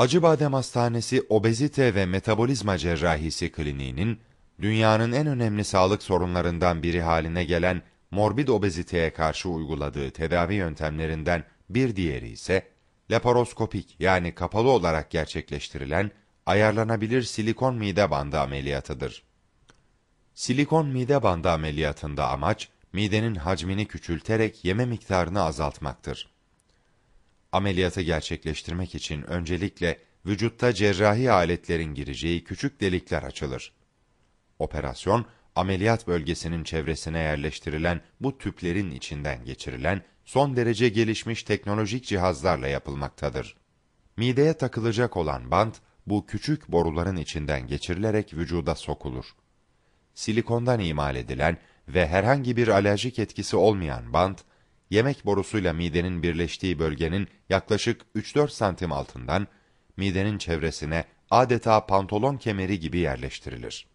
Acıbadem Hastanesi Obezite ve Metabolizma Cerrahisi Kliniği'nin dünyanın en önemli sağlık sorunlarından biri haline gelen morbid obeziteye karşı uyguladığı tedavi yöntemlerinden bir diğeri ise laparoskopik yani kapalı olarak gerçekleştirilen ayarlanabilir silikon mide bandı ameliyatıdır. Silikon mide bandı ameliyatında amaç midenin hacmini küçülterek yeme miktarını azaltmaktır. Ameliyatı gerçekleştirmek için öncelikle vücutta cerrahi aletlerin gireceği küçük delikler açılır. Operasyon, ameliyat bölgesinin çevresine yerleştirilen bu tüplerin içinden geçirilen son derece gelişmiş teknolojik cihazlarla yapılmaktadır. Mideye takılacak olan bant, bu küçük boruların içinden geçirilerek vücuda sokulur. Silikondan imal edilen ve herhangi bir alerjik etkisi olmayan bant, yemek borusuyla midenin birleştiği bölgenin yaklaşık 3-4 santim altından midenin çevresine adeta pantolon kemeri gibi yerleştirilir.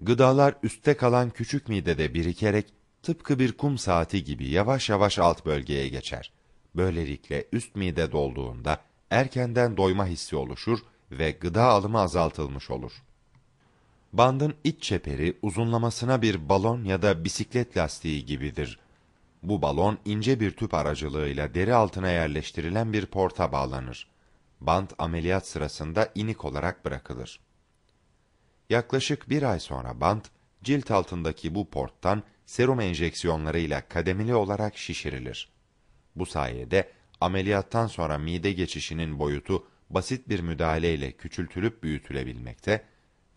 Gıdalar üstte kalan küçük midede birikerek tıpkı bir kum saati gibi yavaş yavaş alt bölgeye geçer. Böylelikle üst mide dolduğunda erkenden doyma hissi oluşur ve gıda alımı azaltılmış olur. Bandın iç çeperi uzunlamasına bir balon ya da bisiklet lastiği gibidir. Bu balon ince bir tüp aracılığıyla deri altına yerleştirilen bir porta bağlanır. Bant ameliyat sırasında inik olarak bırakılır. Yaklaşık bir ay sonra bant, cilt altındaki bu porttan serum enjeksiyonlarıyla kademeli olarak şişirilir. Bu sayede ameliyattan sonra mide geçişinin boyutu basit bir müdahaleyle küçültülüp büyütülebilmekte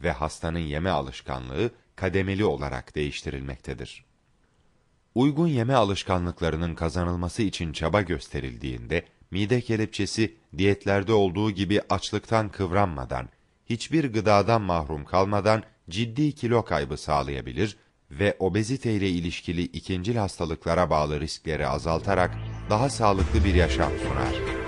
ve hastanın yeme alışkanlığı kademeli olarak değiştirilmektedir uygun yeme alışkanlıklarının kazanılması için çaba gösterildiğinde, mide kelepçesi diyetlerde olduğu gibi açlıktan kıvranmadan, hiçbir gıdadan mahrum kalmadan ciddi kilo kaybı sağlayabilir ve obezite ile ilişkili ikincil hastalıklara bağlı riskleri azaltarak daha sağlıklı bir yaşam sunar.